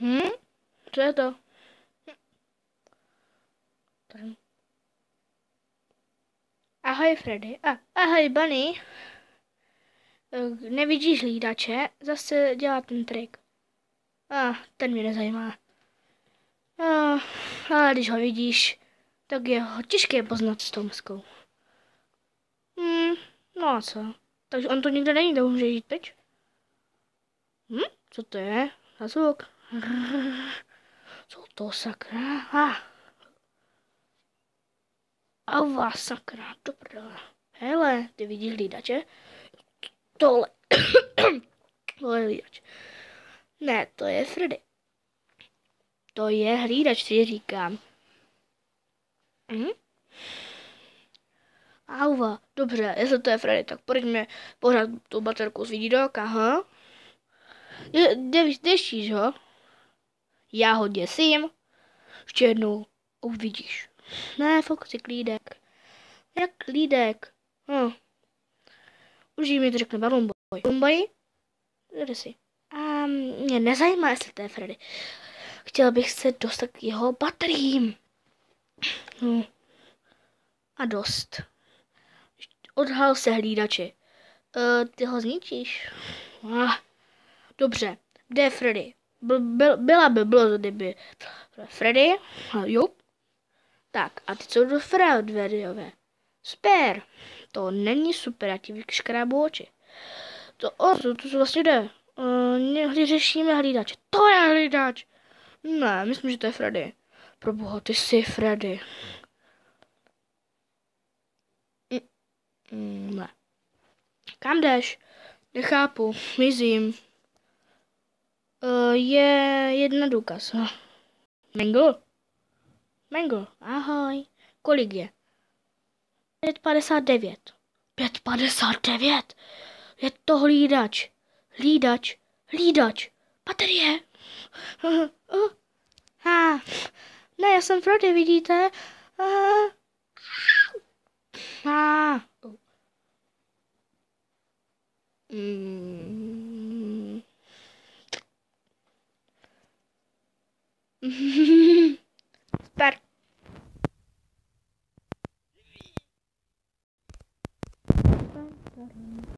Hm? Co je to? Ahoj Freddy. A, ahoj Bunny. Eh, nevidíš hlídače, zase dělá ten trik. A, ah, ten mě nezajímá. A, ah, ale když ho vidíš, tak je ho těžké poznat s Tomskou. Hmm, no a co? Takže on to nikde není, kde může jít teď? Hm, co to je? Za zvuk. Co to sakra? A, a vás sakra, dobrá. Hele, ty vidíš hlídače? Tohle. Tohle je hlídač. Ne, to je Freddy. To je hlídač, si říkám. Mhm. Auva, dobře, jestli to je Freddy, tak pojďme pořád tu baterku z vidídok, aha. De, de, dešíš ho? Já ho děsím. Ještě jednou uvidíš. Ne, fakt si klídek. Jak klídek? Hm. No. Už mi to řekne Balumboy. Balumboy? Kde jsi? A ehm, mě nezajímá, jestli to je Freddy. Chtěl bych se dostat k jeho bateriím. Hm. No. A dost. Odhal se hlídači. E, ty ho zničíš? Ah. Dobře, kde je Freddy? byla by bylo, kdyby Freddy, jo. Tak, a ty co do Freddyové? Super, to není super, já ti škrábu oči. To o, to, to vlastně jde. Uh, řešíme hlídač. To je hlídač. Ne, myslím, že to je Freddy. Pro boha, ty jsi Freddy. Mm, mm ne. Kam jdeš? Nechápu, mizím je jedna důkaz. Mango? Mango, ahoj. Kolik je? 5,59. 5,59? Je to hlídač. Hlídač. Hlídač. Baterie. Uh. Ha. Ne, já jsem Frody, vidíte? Uh. Ha. Mm. Spark.